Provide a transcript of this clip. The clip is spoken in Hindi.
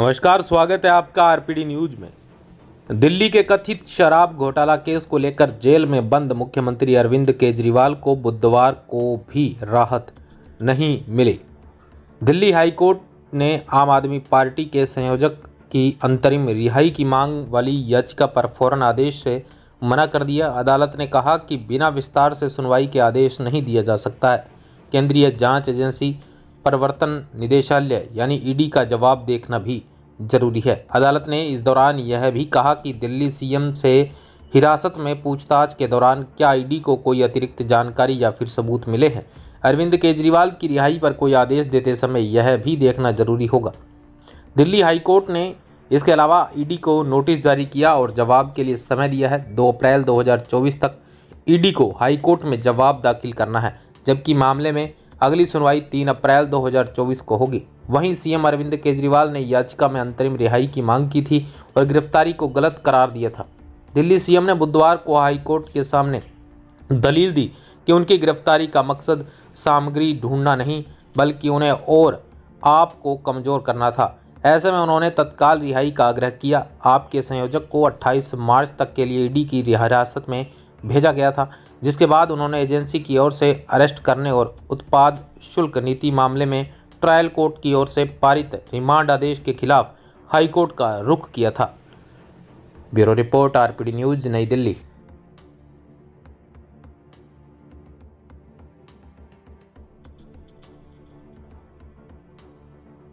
नमस्कार स्वागत है आपका आरपीडी न्यूज में दिल्ली के कथित शराब घोटाला केस को लेकर जेल में बंद मुख्यमंत्री अरविंद केजरीवाल को बुधवार को भी राहत नहीं मिली दिल्ली हाईकोर्ट ने आम आदमी पार्टी के संयोजक की अंतरिम रिहाई की मांग वाली याचिका पर फौरन आदेश से मना कर दिया अदालत ने कहा कि बिना विस्तार से सुनवाई के आदेश नहीं दिया जा सकता है केंद्रीय जांच एजेंसी प्रवर्तन निदेशालय यानी ईडी का जवाब देखना भी जरूरी है अदालत ने इस दौरान यह भी कहा कि दिल्ली सीएम से हिरासत में पूछताछ के दौरान क्या ईडी को कोई अतिरिक्त जानकारी या फिर सबूत मिले हैं अरविंद केजरीवाल की रिहाई पर कोई आदेश देते समय यह भी देखना जरूरी होगा दिल्ली हाईकोर्ट ने इसके अलावा ईडी को नोटिस जारी किया और जवाब के लिए समय दिया है 2 अप्रैल 2024 तक ईडी को हाईकोर्ट में जवाब दाखिल करना है जबकि मामले में अगली सुनवाई 3 अप्रैल 2024 को होगी वहीं सीएम अरविंद केजरीवाल ने याचिका में अंतरिम रिहाई की मांग की थी और गिरफ्तारी को गलत करार दिया था दिल्ली सीएम ने बुधवार को हाईकोर्ट के सामने दलील दी कि उनकी गिरफ्तारी का मकसद सामग्री ढूंढना नहीं बल्कि उन्हें और आप को कमज़ोर करना था ऐसे में उन्होंने तत्काल रिहाई का आग्रह किया आपके संयोजक को 28 मार्च तक के लिए ईडी की हिरासत में भेजा गया था जिसके बाद उन्होंने एजेंसी की ओर से अरेस्ट करने और उत्पाद शुल्क नीति मामले में ट्रायल कोर्ट की ओर से पारित रिमांड आदेश के खिलाफ हाईकोर्ट का रुख किया था ब्यूरो रिपोर्ट आरपीडी न्यूज़ नई दिल्ली